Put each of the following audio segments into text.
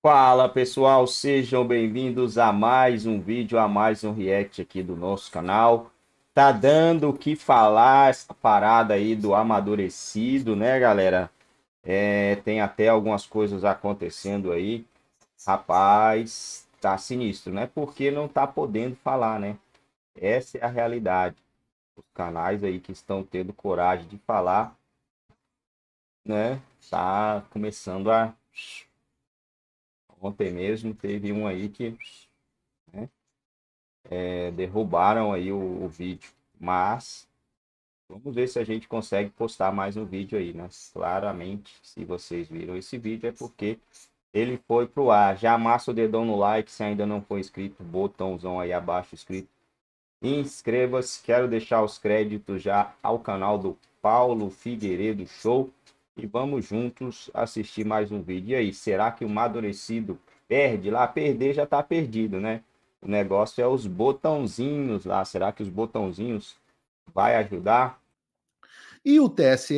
Fala pessoal, sejam bem-vindos a mais um vídeo, a mais um react aqui do nosso canal. Tá dando o que falar essa parada aí do amadurecido, né galera? É, tem até algumas coisas acontecendo aí. Rapaz, tá sinistro, né? Porque não tá podendo falar, né? Essa é a realidade. Os canais aí que estão tendo coragem de falar, né? Tá começando a Ontem mesmo teve um aí que né, é, derrubaram aí o, o, vídeo. Mas vamos ver se a gente consegue postar mais um vídeo aí, né? Claramente, se vocês viram esse vídeo, é porque ele foi pro ar. Já amassa o dedão no like se ainda não for inscrito, botãozão aí abaixo escrito. Inscreva-se, quero deixar os créditos já ao canal do Paulo Figueiredo Show e vamos juntos assistir mais um vídeo. E aí, será que o amadurecido perde? Lá perder já está perdido, né? O negócio é os botãozinhos lá. Será que os botãozinhos vai ajudar? E o TSE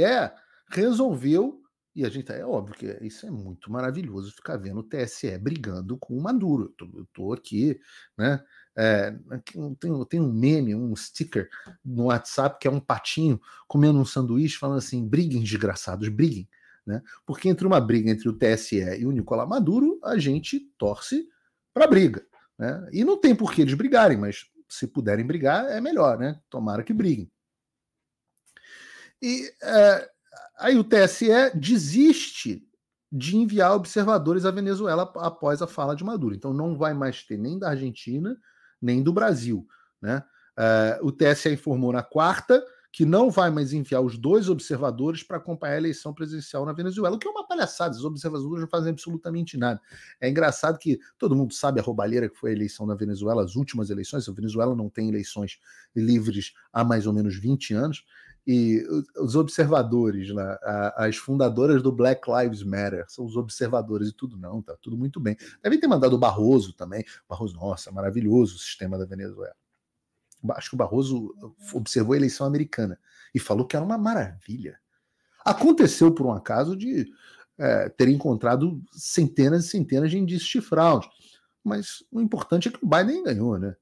resolveu, e a gente tá, é óbvio que isso é muito maravilhoso ficar vendo o TSE brigando com o Maduro. Eu tô, eu tô aqui, né? É, tem, tem, um meme, um sticker no WhatsApp que é um patinho comendo um sanduíche falando assim: briguem, desgraçados, briguem. Né? Porque entre uma briga entre o TSE e o Nicolás Maduro, a gente torce para briga. Né? E não tem por que eles brigarem, mas se puderem brigar, é melhor, né? Tomara que briguem. E é, aí o TSE desiste de enviar observadores à Venezuela após a fala de Maduro. Então não vai mais ter nem da Argentina, nem do Brasil. Né? Uh, o TSE informou na quarta que não vai mais enviar os dois observadores para acompanhar a eleição presidencial na Venezuela, o que é uma palhaçada, os observadores não fazem absolutamente nada. É engraçado que todo mundo sabe a roubalheira que foi a eleição na Venezuela, as últimas eleições, a Venezuela não tem eleições livres há mais ou menos 20 anos, e os observadores, né? as fundadoras do Black Lives Matter, são os observadores e tudo, não, tá tudo muito bem. Devem ter mandado o Barroso também. Barroso, nossa, maravilhoso o sistema da Venezuela. Acho que o Barroso observou a eleição americana e falou que era uma maravilha. Aconteceu por um acaso de é, ter encontrado centenas e centenas de indícios de fraude, mas o importante é que o Biden ganhou, né?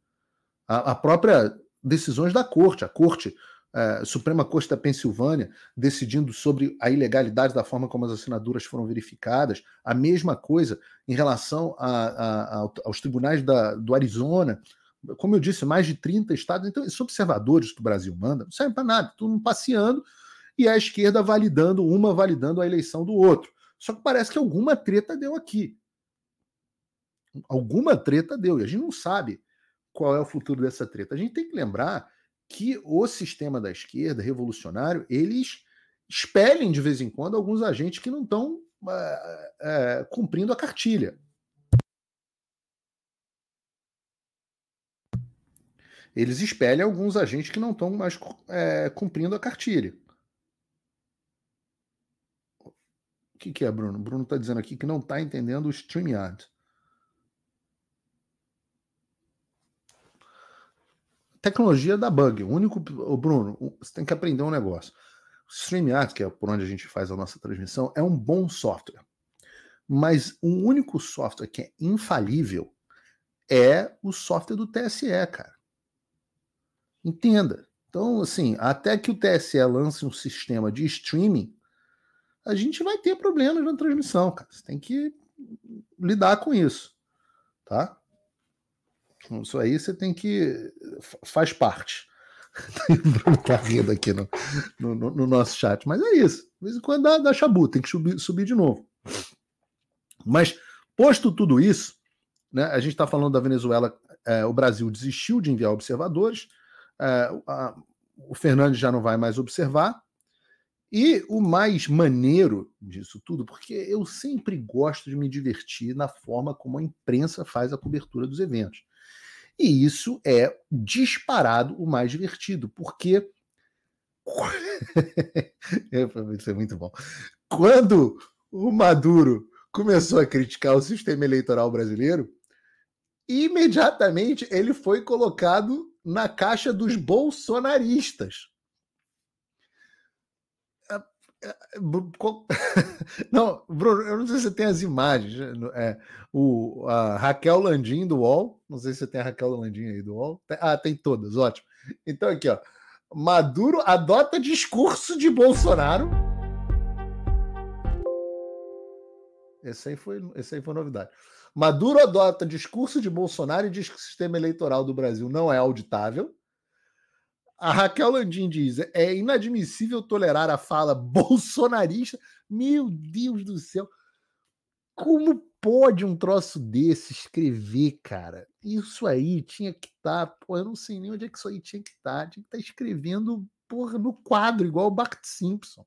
A, a própria decisões da corte, a corte é, Suprema Corte da Pensilvânia decidindo sobre a ilegalidade da forma como as assinaturas foram verificadas, a mesma coisa em relação a, a, a, aos tribunais da, do Arizona, como eu disse, mais de 30 estados. Então, esses observadores que o Brasil manda não servem para nada, todo mundo passeando e a esquerda validando, uma validando a eleição do outro. Só que parece que alguma treta deu aqui. Alguma treta deu, e a gente não sabe qual é o futuro dessa treta. A gente tem que lembrar que o sistema da esquerda revolucionário eles expelem de vez em quando alguns agentes que não estão ah, ah, ah, cumprindo a cartilha. Eles expelem alguns agentes que não estão mais é, cumprindo a cartilha. O que, que é, Bruno? Bruno está dizendo aqui que não está entendendo o StreamYard. tecnologia dá bug. O único, o Bruno, você tem que aprender um negócio. O StreamYard, que é por onde a gente faz a nossa transmissão, é um bom software. Mas o único software que é infalível é o software do TSE, cara. Entenda. Então, assim, até que o TSE lance um sistema de streaming, a gente vai ter problemas na transmissão, cara. Você tem que lidar com isso, tá? Isso aí você tem que. faz parte. tá rindo aqui no, no, no, nosso chat. Mas é isso. De vez em quando dá, dá chabu, tem que subir, subir de novo. Mas, posto tudo isso, né, a gente está falando da Venezuela, é, o Brasil desistiu de enviar observadores, é, a, o Fernandes já não vai mais observar. E o mais maneiro disso tudo, porque eu sempre gosto de me divertir na forma como a imprensa faz a cobertura dos eventos. E isso é disparado o mais divertido, porque. isso é muito bom. Quando o Maduro começou a criticar o sistema eleitoral brasileiro, imediatamente ele foi colocado na caixa dos bolsonaristas. Não, Bruno, eu não sei se você tem as imagens. Né, é, o, a Raquel Landim do UOL. Não sei se você tem a Raquel Landim aí do UOL. Ah, tem todas, ótimo. Então, aqui, ó. Maduro adota discurso de Bolsonaro. Esse aí foi, esse aí foi novidade. Maduro adota discurso de Bolsonaro e diz que o sistema eleitoral do Brasil não é auditável. A Raquel Landim diz: é inadmissível tolerar a fala bolsonarista. Meu Deus do céu. Como pode um troço desse escrever, cara? Isso aí tinha que estar. Tá, pô, eu não sei nem onde é que isso aí tinha que estar. Tá, tinha que estar tá escrevendo porra, no quadro, igual o Bart Simpson.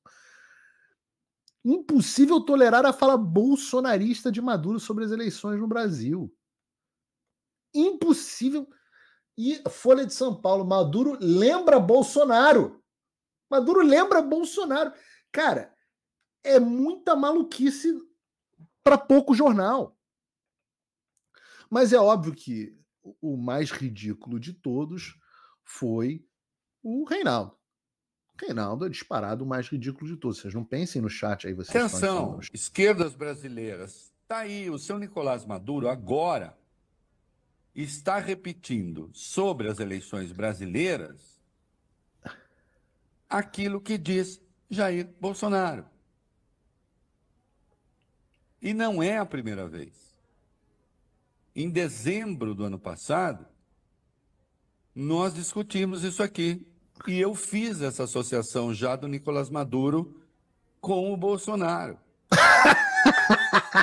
Impossível tolerar a fala bolsonarista de Maduro sobre as eleições no Brasil. Impossível. E Folha de São Paulo, Maduro lembra Bolsonaro. Maduro lembra Bolsonaro. Cara, é muita maluquice para pouco jornal. Mas é óbvio que o mais ridículo de todos foi o Reinaldo. Reinaldo é disparado o mais ridículo de todos. Vocês não pensem no chat aí, vocês Atenção, estão esquerdas brasileiras. Tá aí o seu Nicolás Maduro agora está repetindo sobre as eleições brasileiras aquilo que diz Jair Bolsonaro. E não é a primeira vez. Em dezembro do ano passado, nós discutimos isso aqui. E eu fiz essa associação já do Nicolás Maduro com o Bolsonaro.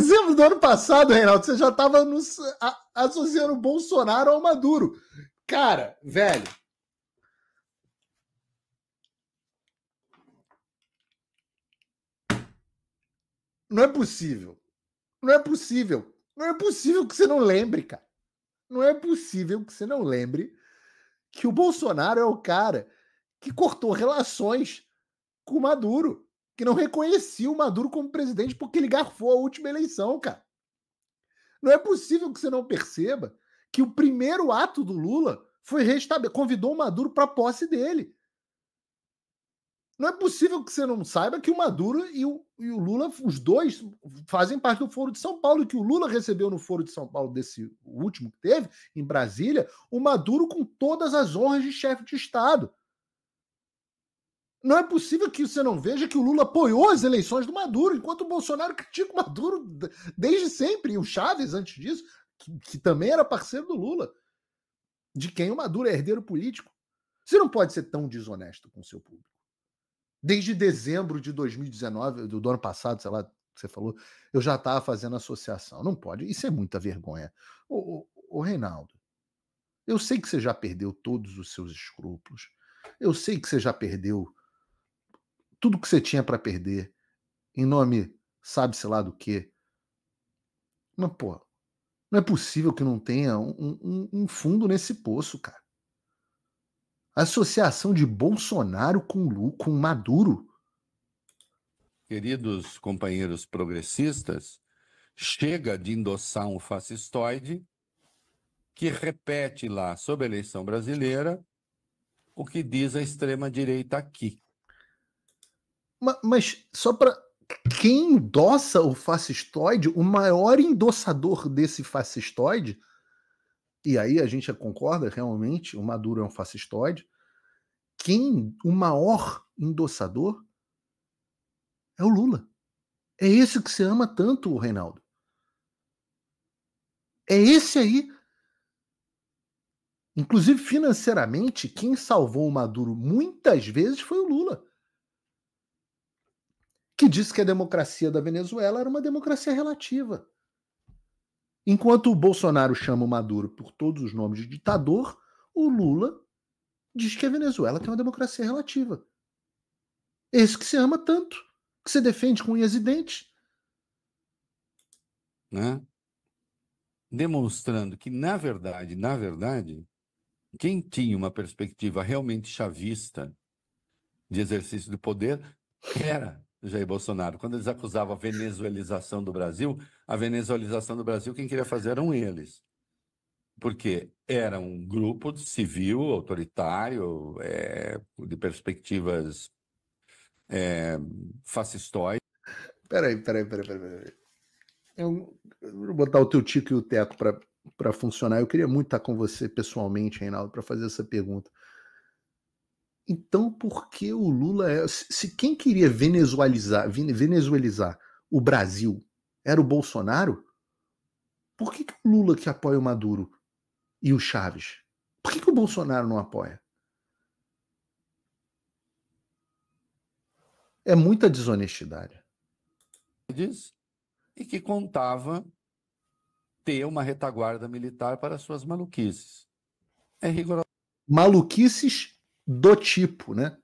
dezembro do ano passado, Reinaldo, você já estava associando o Bolsonaro ao Maduro. Cara, velho. Não é possível. Não é possível. Não é possível que você não lembre, cara. Não é possível que você não lembre que o Bolsonaro é o cara que cortou relações com o Maduro que não reconhecia o Maduro como presidente porque ele garfou a última eleição, cara. Não é possível que você não perceba que o primeiro ato do Lula foi restabelecer, convidou o Maduro para a posse dele. Não é possível que você não saiba que o Maduro e o, e o, Lula, os dois, fazem parte do Foro de São Paulo, e que o Lula recebeu no Foro de São Paulo desse último que teve, em Brasília, o Maduro com todas as honras de chefe de Estado. Não é possível que você não veja que o Lula apoiou as eleições do Maduro, enquanto o Bolsonaro critica o Maduro desde sempre, e o Chávez antes disso, que, que também era parceiro do Lula, de quem o Maduro é herdeiro político. Você não pode ser tão desonesto com o seu público. Desde dezembro de 2019, do ano passado, sei lá, você falou, eu já estava fazendo associação. Não pode, isso é muita vergonha. Ô, ô, ô, Reinaldo, eu sei que você já perdeu todos os seus escrúpulos. Eu sei que você já perdeu tudo que você tinha para perder, em nome sabe-se lá do quê. Mas, pô, não é possível que não tenha um, um, um fundo nesse poço, cara. associação de Bolsonaro com, Lu, com Maduro. Queridos companheiros progressistas, chega de endossar um fascistoide que repete lá sobre a eleição brasileira o que diz a extrema-direita aqui. Mas, mas só para quem endossa o fascistoide, o maior endossador desse fascistoide, e aí a gente concorda realmente, o Maduro é um fascistoide, quem o maior endossador é o Lula. É esse que você ama tanto, Reinaldo. É esse aí. Inclusive financeiramente, quem salvou o Maduro muitas vezes foi o Lula que disse que a democracia da Venezuela era uma democracia relativa. Enquanto o Bolsonaro chama o Maduro por todos os nomes de ditador, o Lula diz que a Venezuela tem uma democracia relativa. Esse que se ama tanto, que você defende com unhas e dentes. Né? Demonstrando que, na verdade, na verdade, quem tinha uma perspectiva realmente chavista de exercício do poder era Jair Bolsonaro. Quando eles acusavam a venezuelização do Brasil, a venezuelização do Brasil, quem queria fazer eram eles. Porque era um grupo civil, autoritário, é, de perspectivas é, fascistóides. Peraí, peraí, peraí, peraí. Eu, eu vou botar o teu Tico e o Teco para funcionar. Eu queria muito estar com você pessoalmente, Reinaldo, para fazer essa pergunta. Então, por que o Lula é. Se quem queria venezuelizar, venezuelizar o Brasil era o Bolsonaro, por que, que o Lula que apoia o Maduro e o Chaves? Por que, que o Bolsonaro não apoia? É muita desonestidade. E que contava ter uma retaguarda militar para suas maluquices. É rigoroso. Maluquices do tipo, né?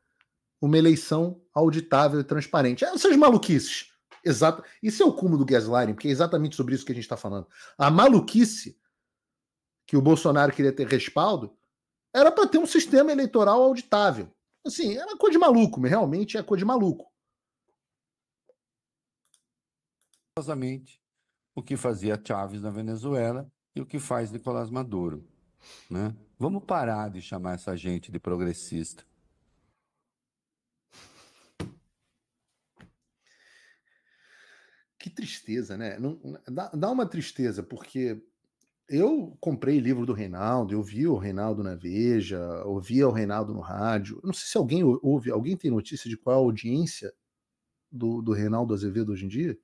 Uma eleição auditável e transparente. É essas maluquices. Exato. Isso é o cúmulo do gaslighting, porque é exatamente sobre isso que a gente está falando. A maluquice que o Bolsonaro queria ter respaldo era para ter um sistema eleitoral auditável. Assim, era coisa de maluco, mas realmente é coisa de maluco. O que fazia Chávez na Venezuela e o que faz Nicolás Maduro, né? Vamos parar de chamar essa gente de progressista. Que tristeza, né? Não, dá, dá uma tristeza, porque eu comprei livro do Reinaldo, eu vi o Reinaldo na Veja, ouvia o Reinaldo no rádio. Não sei se alguém ouve, alguém tem notícia de qual a audiência do, do Reinaldo Azevedo hoje em dia?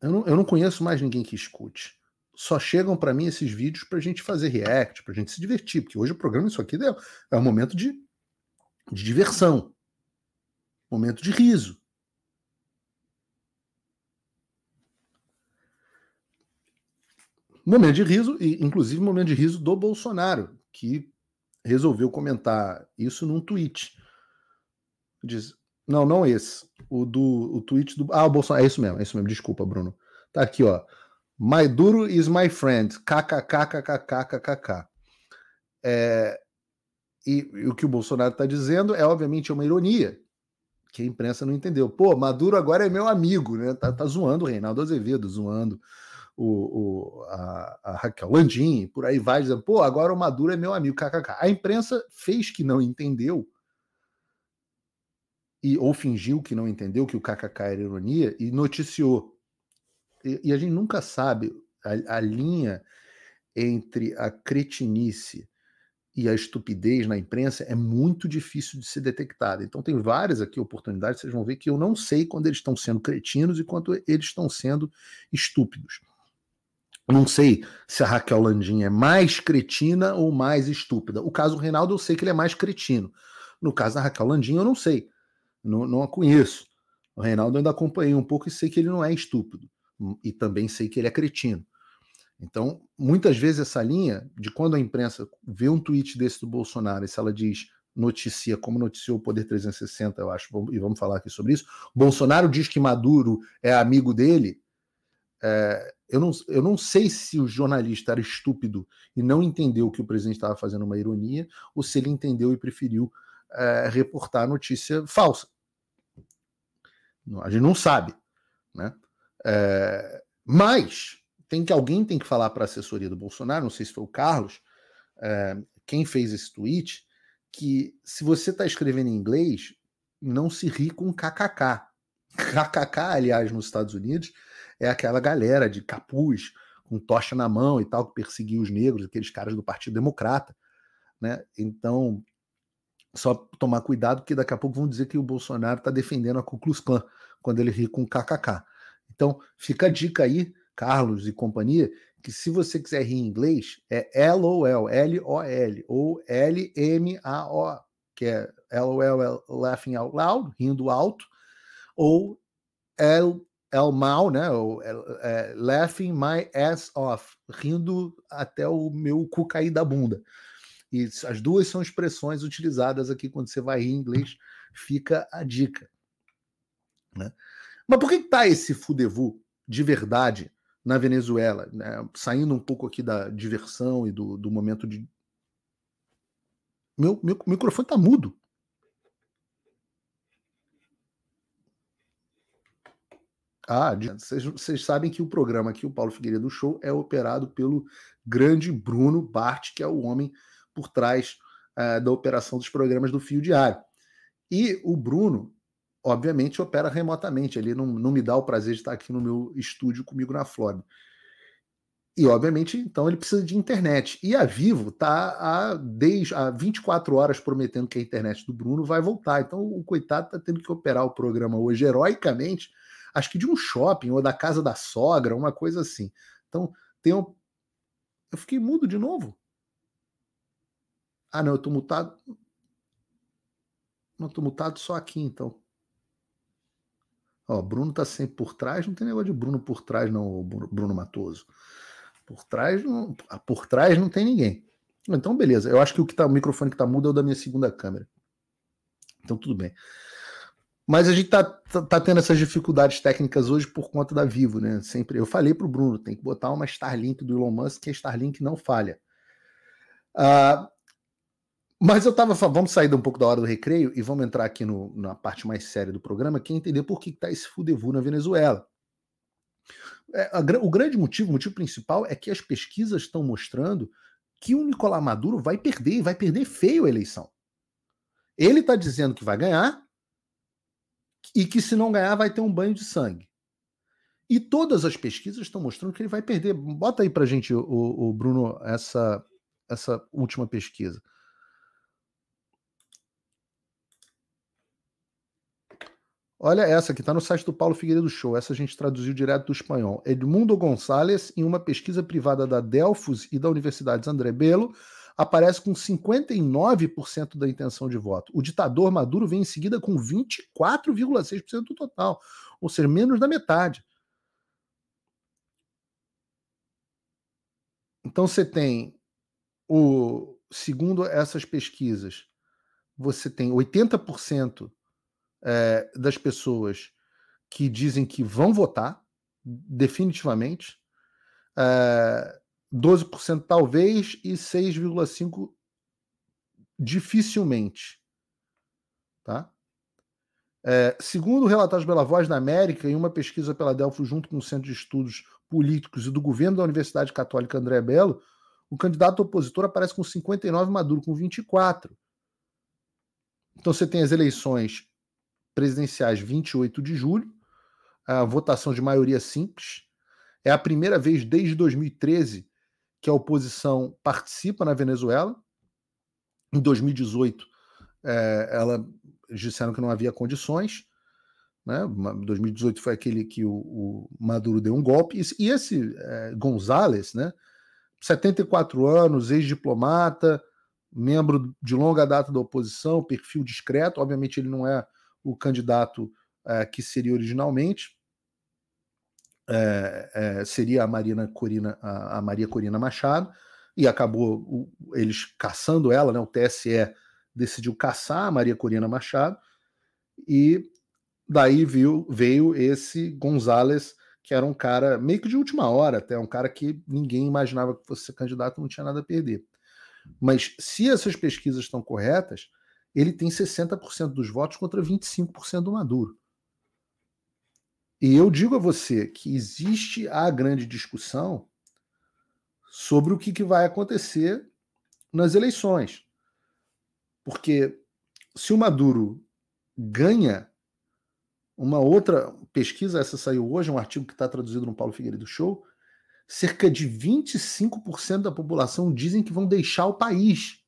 Eu não, eu não conheço mais ninguém que escute só chegam para mim esses vídeos para a gente fazer react, para a gente se divertir, porque hoje o programa isso aqui é, é um momento de, de diversão, momento de riso. Momento de riso, e inclusive momento de riso do Bolsonaro, que resolveu comentar isso num tweet. Diz, não, não esse. O do o tweet do. Ah, o Bolsonaro. É isso mesmo, é isso mesmo. Desculpa, Bruno. Tá aqui, ó. My Duro is my friend. KKKKKKKK. É, e, e o que o Bolsonaro está dizendo é, obviamente, uma ironia, que a imprensa não entendeu. Pô, Maduro agora é meu amigo, né? Tá, tá zoando o Reinaldo Azevedo, zoando o, o a, a, Raquel Landim, por aí vai, dizendo, pô, agora o Maduro é meu amigo, kkk. A imprensa fez que não entendeu, e, ou fingiu que não entendeu que o kkk era ironia, e noticiou e, a gente nunca sabe a, a linha entre a cretinice e a estupidez na imprensa é muito difícil de ser detectada. Então tem várias aqui oportunidades, vocês vão ver que eu não sei quando eles estão sendo cretinos e quando eles estão sendo estúpidos. não sei se a Raquel Landim é mais cretina ou mais estúpida. O caso do Reinaldo eu sei que ele é mais cretino. No caso da Raquel Landim eu não sei. Não, não a conheço. O Reinaldo eu ainda acompanhei um pouco e sei que ele não é estúpido e também sei que ele é cretino. Então, muitas vezes essa linha de quando a imprensa vê um tweet desse do Bolsonaro, e se ela diz noticia, como noticiou o Poder 360, eu acho, e vamos falar aqui sobre isso, Bolsonaro diz que Maduro é amigo dele, é, eu, não, eu não sei se o jornalista era estúpido e não entendeu que o presidente estava fazendo uma ironia, ou se ele entendeu e preferiu é, reportar a notícia falsa. A gente não sabe, né? É, mas tem que alguém tem que falar para a assessoria do Bolsonaro, não sei se foi o Carlos, é, quem fez esse tweet, que se você está escrevendo em inglês, não se ri com kkk. KKK, aliás, nos Estados Unidos, é aquela galera de capuz, com tocha na mão e tal, que perseguia os negros, aqueles caras do Partido Democrata. Né? Então, só tomar cuidado, que daqui a pouco vão dizer que o Bolsonaro está defendendo a Ku Klux Klan, quando ele ri com KKK. Então, fica a dica aí, Carlos e companhia, que se você quiser rir em inglês, é LOL, L-O-L, ou L-M-A-O, que é LOL, é laughing out loud, rindo alto, ou L El mal, né? Ou, é, laughing my ass off, rindo até o meu cu cair da bunda. E as duas são expressões utilizadas aqui quando você vai rir em inglês, fica a dica. Né? Mas por que está esse fudevu de verdade na Venezuela? Né? Saindo um pouco aqui da diversão e do, do momento de. Meu, meu, microfone está mudo. Ah, vocês sabem que o programa aqui, o Paulo Figueiredo Show, é operado pelo grande Bruno Bart, que é o homem por trás uh, da operação dos programas do Fio Diário. E o Bruno obviamente, opera remotamente. Ele não, não me dá o prazer de estar aqui no meu estúdio comigo na Flórida. E, obviamente, então ele precisa de internet. E a Vivo está há, desde, há 24 horas prometendo que a internet do Bruno vai voltar. Então, o coitado está tendo que operar o programa hoje, heroicamente, acho que de um shopping ou da casa da sogra, uma coisa assim. Então, tem um... Eu fiquei mudo de novo? Ah, não, eu estou mutado. Não, estou mutado só aqui, então. Ó, Bruno tá sempre por trás, não tem negócio de Bruno por trás, não, Bruno Matoso. Por trás não, ah, por trás não tem ninguém. Então, beleza. Eu acho que o, que tá, o microfone que tá mudo é o da minha segunda câmera. Então, tudo bem. Mas a gente tá, tá, tá, tendo essas dificuldades técnicas hoje por conta da Vivo, né? Sempre eu falei pro Bruno, tem que botar uma Starlink do Elon Musk que a Starlink não falha. Ah, mas eu tava falando, vamos sair um pouco da hora do recreio e vamos entrar aqui no, na parte mais séria do programa, que é entender por que está esse fudevu na Venezuela. É, a, o grande motivo, o motivo principal, é que as pesquisas estão mostrando que o Nicolás Maduro vai perder, vai perder feio a eleição. Ele está dizendo que vai ganhar e que se não ganhar vai ter um banho de sangue. E todas as pesquisas estão mostrando que ele vai perder. Bota aí pra gente, o, o Bruno, essa, essa última pesquisa. Olha essa que está no site do Paulo Figueiredo Show. Essa a gente traduziu direto do espanhol. Edmundo Gonçalves, em uma pesquisa privada da Delfos e da Universidade André Belo, aparece com 59% da intenção de voto. O ditador Maduro vem em seguida com 24,6% do total, ou seja, menos da metade. Então você tem o segundo essas pesquisas, você tem 80% é, das pessoas que dizem que vão votar, definitivamente, é, eh, 12% talvez e 6,5% dificilmente. Tá? É, segundo relatórios pela Voz da América, em uma pesquisa pela Delphi junto com o Centro de Estudos Políticos e do governo da Universidade Católica André Belo, o candidato opositor aparece com 59, Maduro com 24. Então você tem as eleições presidenciais 28 de julho, a votação de maioria simples. É a primeira vez desde 2013 que a oposição participa na Venezuela. Em 2018, é, ela disseram que não havia condições. Né? 2018 foi aquele que o, o Maduro deu um golpe. E, esse é, Gonzales, né? 74 anos, ex-diplomata, membro de longa data da oposição, perfil discreto. Obviamente, ele não é o candidato eh, que seria originalmente, eh, eh, seria a, Marina Corina, a, a, Maria Corina Machado, e acabou o, eles caçando ela, né, o TSE decidiu caçar a Maria Corina Machado, e daí viu, veio esse Gonzales, que era um cara meio que de última hora, até um cara que ninguém imaginava que fosse ser candidato, não tinha nada a perder. Mas se essas pesquisas estão corretas, ele tem 60% dos votos contra 25% do Maduro. E eu digo a você que existe a grande discussão sobre o que, que vai acontecer nas eleições. Porque se o Maduro ganha uma outra pesquisa, essa saiu hoje, um artigo que está traduzido no Paulo Figueiredo Show, cerca de 25% da população dizem que vão deixar o país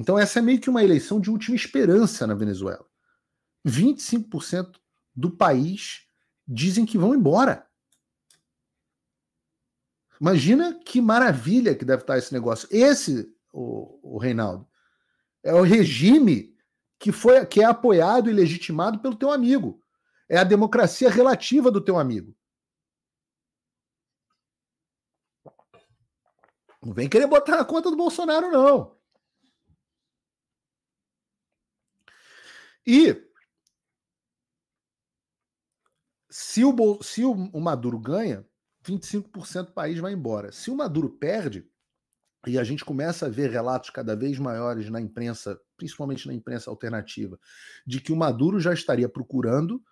então, essa é meio que uma eleição de última esperança na Venezuela. 25% do país dizem que vão embora. Imagina que maravilha que deve estar esse negócio. Esse, o, o Reinaldo, é o regime que foi que é apoiado e legitimado pelo teu amigo. É a democracia relativa do teu amigo. Não vem querer botar na conta do Bolsonaro, não. E se o, se o Maduro ganha, 25% do país vai embora. Se o Maduro perde, e a gente começa a ver relatos cada vez maiores na imprensa, principalmente na imprensa alternativa, de que o Maduro já estaria procurando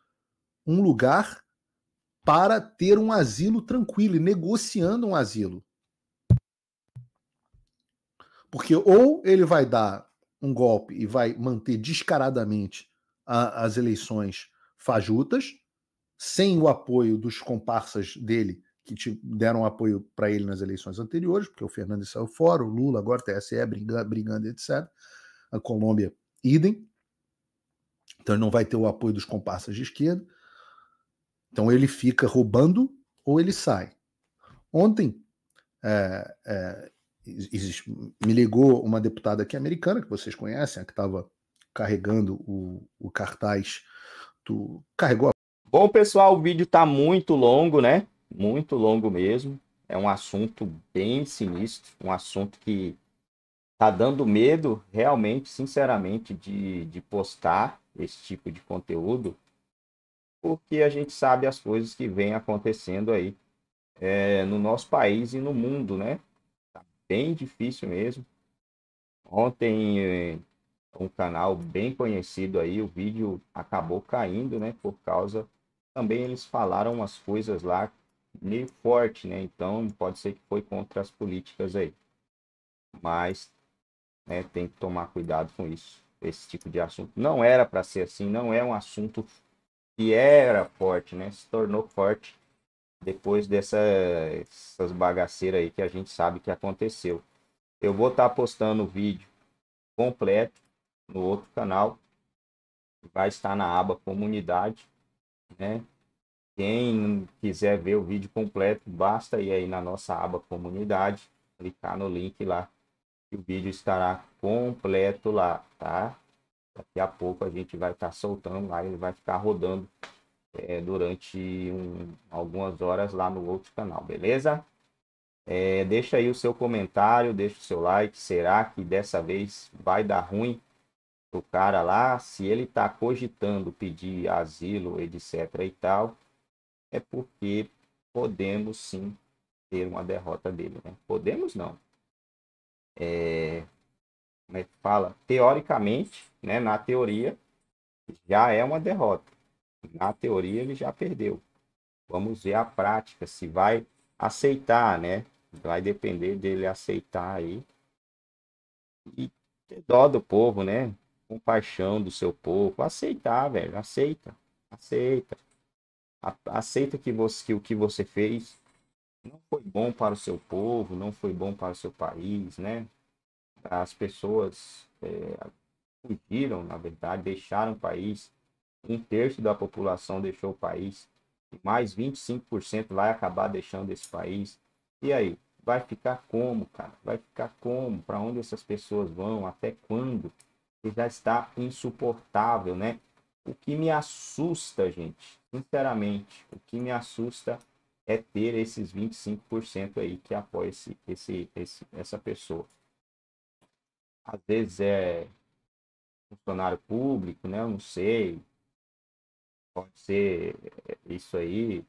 um lugar para ter um asilo tranquilo e negociando um asilo. Porque ou ele vai dar um golpe e vai manter descaradamente a, as eleições fajutas, sem o apoio dos comparsas dele que te deram apoio para ele nas eleições anteriores, porque o Fernando saiu fora, o Lula, agora TSE brigando, brigando, etc. A Colômbia, idem. Então ele não vai ter o apoio dos comparsas de esquerda. Então ele fica roubando ou ele sai. Ontem é, me ligou uma deputada aqui americana, que vocês conhecem, que estava carregando o, o cartaz do. Carregou a... Bom, pessoal, o vídeo está muito longo, né? Muito longo mesmo. É um assunto bem sinistro, um assunto que está dando medo, realmente, sinceramente, de, de postar esse tipo de conteúdo, porque a gente sabe as coisas que vem acontecendo aí é, no nosso país e no mundo, né? bem difícil mesmo. Ontem eh, um canal bem conhecido aí, o vídeo acabou caindo, né? Por causa também eles falaram umas coisas lá meio forte, né? Então pode ser que foi contra as políticas aí. Mas né, tem que tomar cuidado com isso. Esse tipo de assunto não era para ser assim, não é um assunto que era forte, né? Se tornou forte depois dessas bagaceiras aí que a gente sabe que aconteceu. Eu vou estar tá postando o vídeo completo no outro canal. Vai estar na aba comunidade, né? Quem quiser ver o vídeo completo, basta ir aí na nossa aba comunidade, clicar no link lá e o vídeo estará completo lá, tá? Daqui a pouco a gente vai estar tá soltando lá, ele vai ficar rodando é, durante um, algumas horas lá no outro canal, beleza? É, deixa aí o seu comentário, deixa o seu like. Será que dessa vez vai dar ruim pro cara lá? Se ele tá cogitando pedir asilo, etc e tal, é porque podemos sim ter uma derrota dele, né? Podemos não. É, como é que fala? Teoricamente, né, na teoria, já é uma derrota na teoria ele já perdeu. Vamos ver a prática, se vai aceitar, né? Vai depender dele aceitar aí. E ter dó do povo, né? Compaixão do seu povo. Aceitar, velho. Aceita. Aceita. Aceita que, você, que o que você fez não foi bom para o seu povo, não foi bom para o seu país, né? As pessoas é, fugiram, na verdade, deixaram o país um terço da população deixou o país, e mais 25% vai acabar deixando esse país. E aí? Vai ficar como, cara? Vai ficar como? Para onde essas pessoas vão? Até quando? E já está insuportável, né? O que me assusta, gente, sinceramente, o que me assusta é ter esses 25% aí que apoia esse, esse, esse, essa pessoa. Às vezes é funcionário público, né? Eu não sei, pode ser é, isso aí.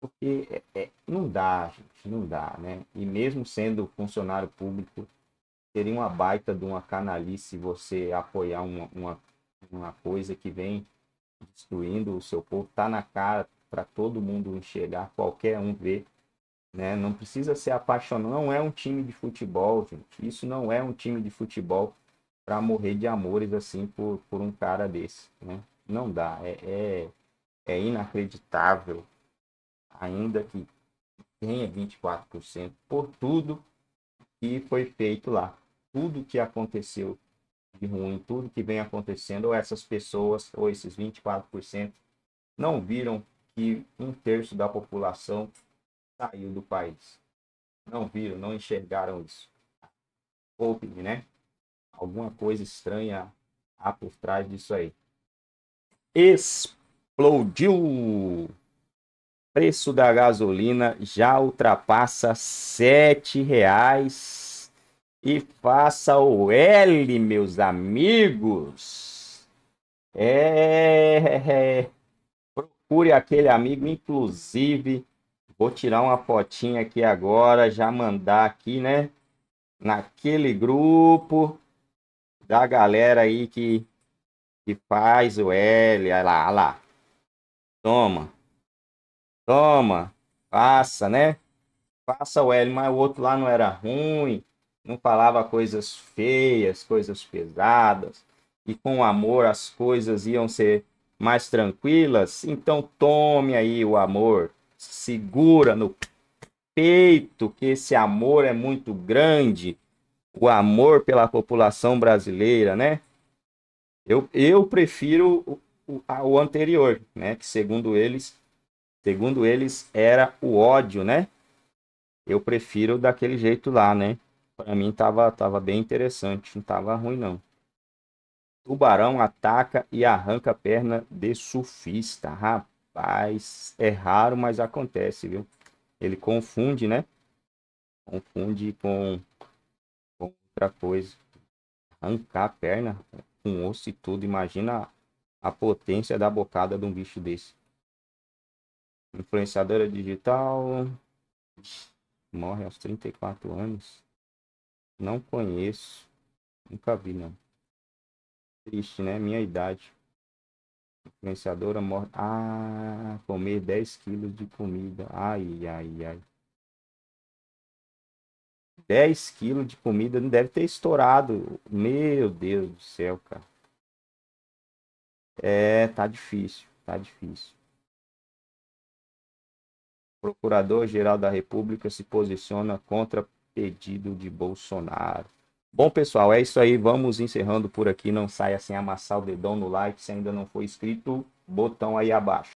Porque é, é, não dá, gente, não dá, né? E mesmo sendo funcionário público, seria uma baita de uma canalice você apoiar uma, uma, uma coisa que vem destruindo o seu povo. Tá na cara para todo mundo enxergar, qualquer um ver. Né? Não precisa ser apaixonado. Não é um time de futebol, gente. Isso não é um time de futebol para morrer de amores assim por, por um cara desse, né? Não dá. É, é, é inacreditável, ainda que tenha 24%, por tudo que foi feito lá. Tudo que aconteceu de ruim, tudo que vem acontecendo, ou essas pessoas, ou esses 24%, não viram que um terço da população saiu do país. Não viram, não enxergaram isso. Open, né? Alguma coisa estranha há por trás disso aí explodiu. Preço da gasolina já ultrapassa sete reais e faça o L, meus amigos. É, é, é, procure aquele amigo, inclusive vou tirar uma fotinha aqui agora, já mandar aqui, né? Naquele grupo da galera aí que que faz o L, olha lá, olha lá. Toma. Toma. Faça, né? Faça o L, mas o outro lá não era ruim, não falava coisas feias, coisas pesadas. E com amor as coisas iam ser mais tranquilas. Então tome aí o amor, segura no peito que esse amor é muito grande. O amor pela população brasileira, né? Eu, eu prefiro o, o anterior, né? Que segundo eles, segundo eles era o ódio, né? Eu prefiro daquele jeito lá, né? Para mim tava tava bem interessante, não tava ruim não. Tubarão ataca e arranca a perna de surfista. Rapaz, é raro, mas acontece, viu? Ele confunde, né? Confunde com, com outra coisa. Arrancar a perna, com osso e tudo. Imagina a potência da bocada de um bicho desse. Influenciadora digital. Morre aos 34 anos. Não conheço. Nunca vi, não. Triste, né? Minha idade. Influenciadora morre. Ah, comer 10 quilos de comida. Ai, ai, ai. 10 quilos de comida, não deve ter estourado. Meu Deus do céu, cara. É, tá difícil, tá difícil. Procurador-Geral da República se posiciona contra pedido de Bolsonaro. Bom, pessoal, é isso aí. Vamos encerrando por aqui. Não saia sem amassar o dedão no like. Se ainda não for inscrito, botão aí abaixo.